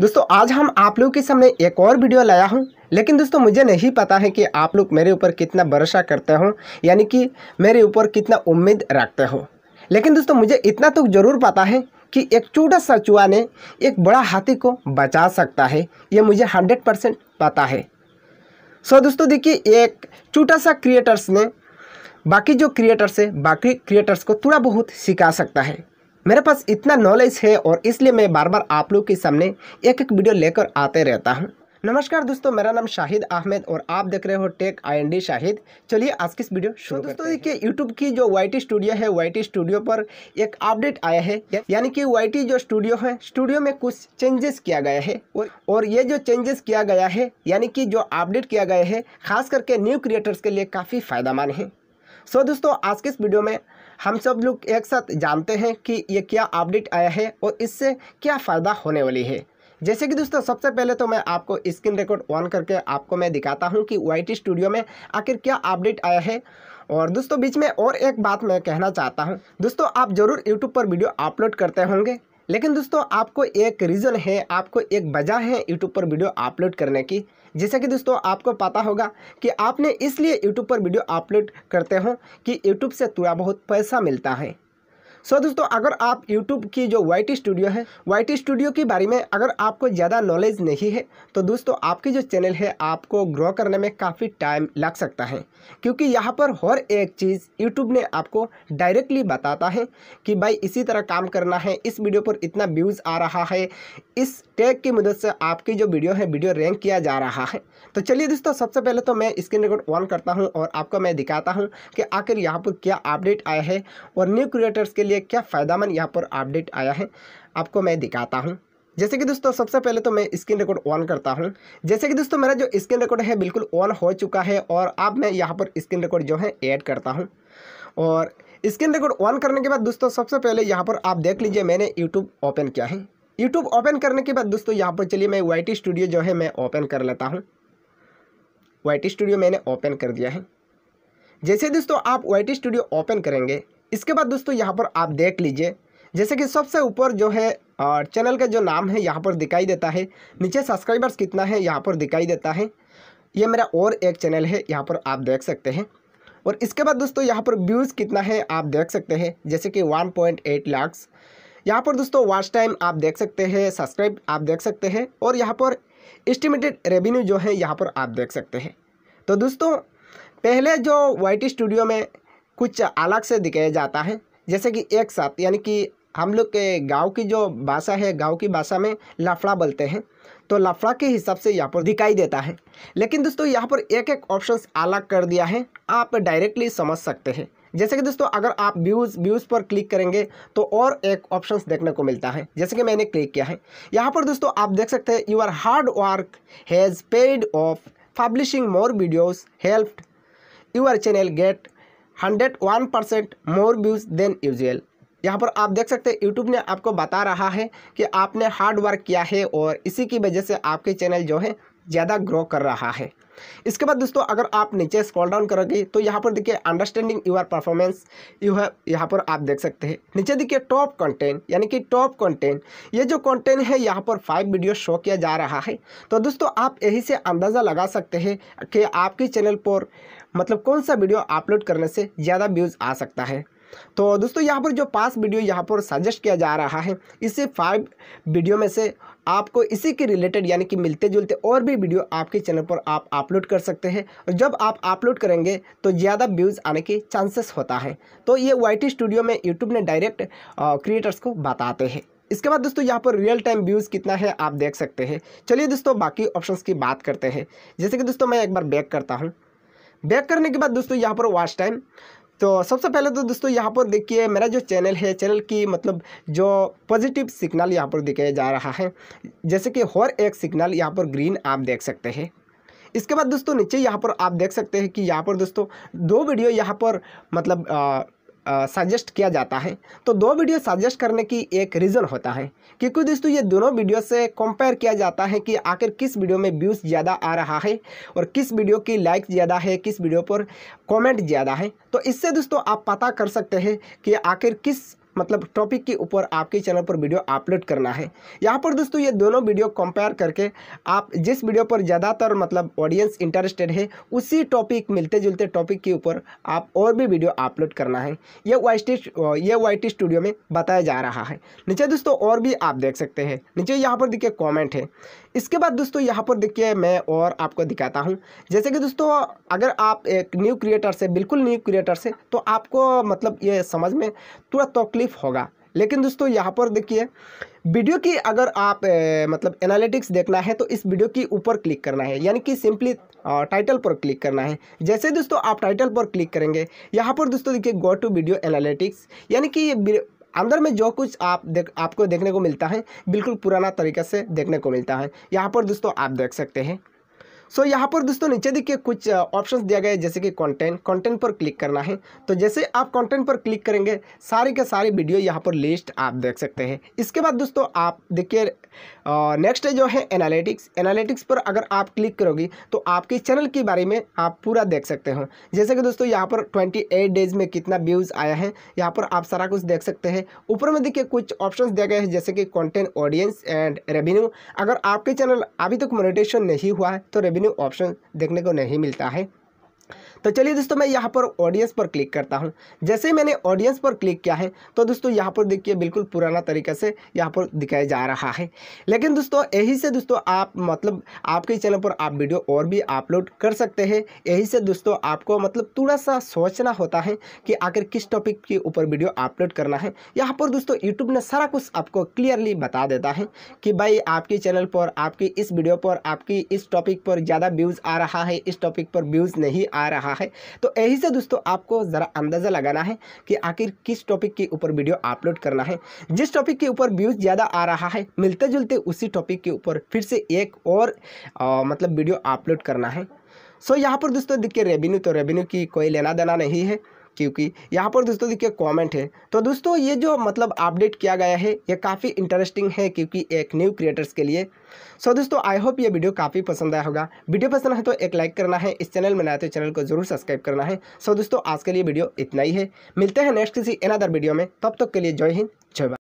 दोस्तों आज हम आप लोग के सामने एक और वीडियो लाया हूँ लेकिन दोस्तों मुझे नहीं पता है कि आप लोग मेरे ऊपर कितना भरोसा करते हो यानी कि मेरे ऊपर कितना उम्मीद रखते हो लेकिन दोस्तों मुझे इतना तो ज़रूर पता है कि एक छोटा सा चूहा ने एक बड़ा हाथी को बचा सकता है ये मुझे हंड्रेड परसेंट पता है सो दोस्तों देखिए एक छोटा सा क्रिएटर्स ने बाकी जो क्रिएटर्स है बाकी क्रिएटर्स को थोड़ा बहुत सिखा सकता है मेरे पास इतना नॉलेज है और इसलिए मैं बार बार आप लोग के सामने एक एक वीडियो लेकर आते रहता हूँ नमस्कार दोस्तों मेरा नाम शाहिद अहमद और आप देख रहे हो tech I N D Shahid चलिए आज की इस वीडियो शुरू तो दोस्तों देखिए यूट्यूब की जो वाई टी स्टूडियो है वाई टी स्टूडियो पर एक अपडेट आया है यानी कि वाई टी जो स्टूडियो है स्टूडियो में कुछ चेंजेस किया गया है और, और ये जो चेंजेस किया गया है यानी कि जो अपडेट किया गया है खास करके न्यू क्रिएटर्स के लिए काफ़ी फ़ायदा है सो दोस्तों आज के इस वीडियो में हम सब लोग एक साथ जानते हैं कि ये क्या अपडेट आया है और इससे क्या फ़ायदा होने वाली है जैसे कि दोस्तों सबसे पहले तो मैं आपको स्क्रीन रिकॉर्ड ऑन करके आपको मैं दिखाता हूँ कि वाई स्टूडियो में आखिर क्या अपडेट आया है और दोस्तों बीच में और एक बात मैं कहना चाहता हूँ दोस्तों आप ज़रूर यूट्यूब पर वीडियो अपलोड करते होंगे लेकिन दोस्तों आपको एक रीज़न है आपको एक वजह है यूट्यूब पर वीडियो अपलोड करने की जैसे कि दोस्तों आपको पता होगा कि आपने इसलिए यूट्यूब पर वीडियो अपलोड करते हो कि यूट्यूब से थोड़ा बहुत पैसा मिलता है सो so, दोस्तों अगर आप यूट्यूब की जो वाई स्टूडियो है वाई स्टूडियो के बारे में अगर आपको ज़्यादा नॉलेज नहीं है तो दोस्तों आपकी जो चैनल है आपको ग्रो करने में काफ़ी टाइम लग सकता है क्योंकि यहाँ पर हर एक चीज़ यूट्यूब ने आपको डायरेक्टली बताता है कि भाई इसी तरह काम करना है इस वीडियो पर इतना व्यूज़ आ रहा है इस टैग की मदद से आपकी जो वीडियो है वीडियो रैंक किया जा रहा है तो चलिए दोस्तों सबसे पहले तो मैं स्क्रीन रिकॉर्ड ऑन करता हूँ और आपको मैं दिखाता हूँ कि आखिर यहाँ पर क्या अपडेट आया है और न्यू क्रिएटर्स के लिए क्या फ़ायदामंद यहाँ पर अपडेट आया है आपको मैं दिखाता हूँ जैसे कि दोस्तों सबसे पहले तो मैं स्क्रीन रिकॉर्ड ऑन करता हूं जैसे कि दोस्तों मेरा जो स्क्रीन रिकॉर्ड है बिल्कुल ऑन हो चुका है और अब मैं यहां पर स्क्रीन रिकॉर्ड जो है ऐड करता हूं और स्क्रीन रिकॉर्ड ऑन करने के बाद दोस्तों सबसे पहले यहां पर आप देख लीजिए मैंने यूट्यूब ओपन किया है यूट्यूब ओपन करने के बाद दोस्तों यहाँ पर चलिए मैं वाई स्टूडियो जो है मैं ओपन कर लेता हूँ वाई स्टूडियो मैंने ओपन कर दिया है जैसे दोस्तों आप वाई स्टूडियो ओपन करेंगे इसके बाद दोस्तों यहाँ पर आप देख लीजिए जैसे कि सबसे ऊपर जो है और चैनल का जो नाम है यहाँ पर दिखाई देता है नीचे सब्सक्राइबर्स कितना है यहाँ पर दिखाई देता है ये मेरा और एक चैनल है यहाँ पर आप देख सकते हैं और इसके बाद दोस्तों यहाँ पर व्यूज़ कितना है आप देख सकते हैं जैसे कि 1.8 लाख्स यहाँ पर दोस्तों वॉच टाइम आप देख सकते हैं सब्सक्राइब आप देख सकते हैं और यहाँ पर एस्टिमेटेड रेवेन्यू जो है यहाँ पर आप देख सकते हैं तो दोस्तों पहले जो वाई स्टूडियो में कुछ अलग से दिखाया जाता है जैसे कि एक साथ यानी कि हम लोग के गांव की जो भाषा है गांव की भाषा में लफड़ा बोलते हैं तो लफड़ा के हिसाब से यहाँ पर दिखाई देता है लेकिन दोस्तों यहाँ पर एक एक ऑप्शन अलग कर दिया है आप डायरेक्टली समझ सकते हैं जैसे कि दोस्तों अगर आप व्यूज़ व्यूज़ पर क्लिक करेंगे तो और एक ऑप्शंस देखने को मिलता है जैसे कि मैंने क्लिक किया है यहाँ पर दोस्तों आप देख सकते हैं your hard work has paid off publishing more videos help your channel get hundred one percent more views than usual यहाँ पर आप देख सकते हैं यूट्यूब ने आपको बता रहा है कि आपने हार्ड वर्क किया है और इसी की वजह से आपके चैनल जो है ज़्यादा ग्रो कर रहा है इसके बाद दोस्तों अगर आप नीचे स्क्रॉल डाउन करोगे तो यहाँ पर देखिए अंडरस्टैंडिंग यूर परफॉर्मेंस यू है यहाँ पर आप देख सकते हैं नीचे देखिए टॉप कंटेंट यानी कि टॉप कंटेंट ये जो कंटेंट है यहाँ पर फाइव वीडियो शो किया जा रहा है तो दोस्तों आप यही से अंदाज़ा लगा सकते हैं कि आपके चैनल पर मतलब कौन सा वीडियो अपलोड करने से ज़्यादा व्यूज़ आ सकता है तो दोस्तों यहाँ पर जो पास वीडियो यहाँ पर सजेस्ट किया जा रहा है इसी फाइव वीडियो में से आपको इसी के रिलेटेड यानी कि मिलते जुलते और भी वीडियो आपके चैनल पर आप अपलोड कर सकते हैं और जब आप अपलोड करेंगे तो ज़्यादा व्यूज़ आने के चांसेस होता है तो ये वाई स्टूडियो में यूट्यूब ने डायरेक्ट क्रिएटर्स को बताते हैं इसके बाद दोस्तों यहाँ पर रियल टाइम व्यूज़ कितना है आप देख सकते हैं चलिए दोस्तों बाकी ऑप्शंस की बात करते हैं जैसे कि दोस्तों मैं एक बार बैक करता हूँ बैक करने के बाद दोस्तों यहाँ पर वॉच टाइम तो सबसे पहले तो दोस्तों यहाँ पर देखिए मेरा जो चैनल है चैनल की मतलब जो पॉजिटिव सिग्नल यहाँ पर दिखाया जा रहा है जैसे कि हर एक सिग्नल यहाँ पर ग्रीन आप देख सकते हैं इसके बाद दोस्तों नीचे यहाँ पर आप देख सकते हैं कि यहाँ पर दोस्तों दो वीडियो यहाँ पर मतलब आ, सजेस्ट किया जाता है तो दो वीडियो सजेस्ट करने की एक रीज़न होता है क्योंकि दोस्तों ये दोनों वीडियो से कंपेयर किया जाता है कि आखिर किस वीडियो में व्यूज़ ज़्यादा आ रहा है और किस वीडियो की लाइक ज़्यादा है किस वीडियो पर कमेंट ज़्यादा है तो इससे दोस्तों आप पता कर सकते हैं कि आखिर किस मतलब टॉपिक के ऊपर आपके चैनल पर वीडियो अपलोड करना है यहाँ पर दोस्तों ये दोनों वीडियो कंपेयर करके आप जिस वीडियो पर ज़्यादातर मतलब ऑडियंस इंटरेस्टेड है उसी टॉपिक मिलते जुलते टॉपिक के ऊपर आप और भी वीडियो अपलोड करना है ये वाई ये वाई स्टूडियो में बताया जा रहा है नीचे दोस्तों और भी आप देख सकते हैं नीचे यहाँ पर देखिए कॉमेंट है इसके बाद दोस्तों यहाँ पर देखिए मैं और आपको दिखाता हूँ जैसे कि दोस्तों अगर आप एक न्यू क्रिएटर से बिल्कुल न्यू क्रिएटर से तो आपको मतलब ये समझ में थोड़ा तकलीफ होगा लेकिन दोस्तों यहाँ पर देखिए वीडियो की अगर आप ए, मतलब एनालिटिक्स देखना है तो इस वीडियो के ऊपर क्लिक करना है यानी कि सिंपली टाइटल पर क्लिक करना है जैसे दोस्तों आप टाइटल पर क्लिक करेंगे यहाँ पर दोस्तों देखिए गो टू वीडियो एनालिटिक्स यानी कि अंदर में जो कुछ आप देख आपको देखने को मिलता है बिल्कुल पुराना तरीके से देखने को मिलता है यहाँ पर दोस्तों आप देख सकते हैं सो so, यहाँ पर दोस्तों नीचे देखिए कुछ ऑप्शंस दिया गया है जैसे कि कंटेंट कंटेंट पर क्लिक करना है तो जैसे आप कंटेंट पर क्लिक करेंगे सारे के सारे वीडियो यहाँ पर लिस्ट आप देख सकते हैं इसके बाद दोस्तों आप देखिए नेक्स्ट जो है एनालिटिक्स एनालिटिक्स पर अगर आप क्लिक करोगे तो आपके चैनल के बारे में आप पूरा देख सकते हो जैसे कि दोस्तों यहाँ पर ट्वेंटी एट डेज में कितना व्यूज़ आया है यहाँ पर आप सारा कुछ देख सकते हैं ऊपर में देखिए कुछ ऑप्शन दिए गए हैं जैसे कि कॉन्टेंट ऑडियंस एंड रेवेन्यू अगर आपके चैनल अभी तक मोनिटेशन नहीं हुआ है तो रेवेन्यू ऑप्शन देखने को नहीं मिलता है तो चलिए दोस्तों मैं यहाँ पर ऑडियंस पर क्लिक करता हूँ जैसे मैंने ऑडियंस पर क्लिक किया है तो दोस्तों यहाँ पर देखिए बिल्कुल पुराना तरीके से यहाँ पर दिखाया जा रहा है लेकिन दोस्तों यही से दोस्तों आप मतलब आपके चैनल पर आप वीडियो और भी अपलोड कर सकते हैं यही से दोस्तों आपको मतलब थोड़ा सा सोचना होता है कि आखिर किस टॉपिक के ऊपर वीडियो अपलोड करना है यहाँ पर दोस्तों यूट्यूब ने सारा कुछ आपको क्लियरली बता देता है कि भाई आपके चैनल पर आपकी इस वीडियो पर आपकी इस टॉपिक पर ज़्यादा व्यूज़ आ रहा है इस टॉपिक पर व्यूज़ नहीं आ रहा रहा है तो यही से दोस्तों आपको ज़रा अंदाज़ा लगाना है कि आखिर किस टॉपिक के ऊपर वीडियो अपलोड करना है जिस टॉपिक के ऊपर व्यूज़ ज़्यादा आ रहा है मिलते जुलते उसी टॉपिक के ऊपर फिर से एक और आ, मतलब वीडियो अपलोड करना है सो so, यहाँ पर दोस्तों देखिए रेवेन्यू तो रेवेन्यू की कोई लेना देना नहीं है क्योंकि यहाँ पर दोस्तों देखिए कमेंट है तो दोस्तों ये जो मतलब अपडेट किया गया है ये काफ़ी इंटरेस्टिंग है क्योंकि एक न्यू क्रिएटर्स के लिए सो so, दोस्तों आई होप ये वीडियो काफ़ी पसंद आया होगा वीडियो पसंद है तो एक लाइक करना है इस चैनल में नया तो चैनल को जरूर सब्सक्राइब करना है सो so, दोस्तों आज के लिए वीडियो इतना ही है मिलते हैं नेक्स्ट किसी एनादर वीडियो में तब तक के लिए जय हिंद जय